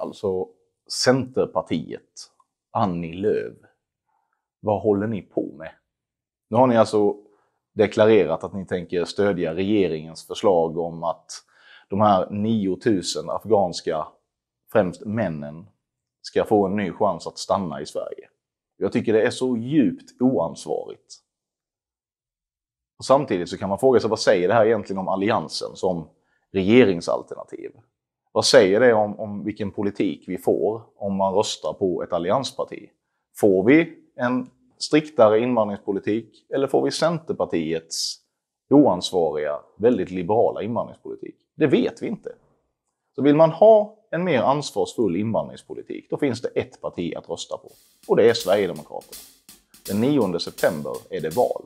Alltså Centerpartiet, Annie Lööf. Vad håller ni på med? Nu har ni alltså deklarerat att ni tänker stödja regeringens förslag om att de här 9000 afghanska, främst männen, ska få en ny chans att stanna i Sverige. Jag tycker det är så djupt oansvarigt. Och samtidigt så kan man fråga sig vad säger det här egentligen om Alliansen som regeringsalternativ? Vad säger det om, om vilken politik vi får om man röstar på ett alliansparti? Får vi en striktare invandringspolitik eller får vi Centerpartiets oansvariga, väldigt liberala invandringspolitik? Det vet vi inte. Så vill man ha en mer ansvarsfull invandringspolitik, då finns det ett parti att rösta på och det är Sverigedemokraterna. Den 9 september är det val.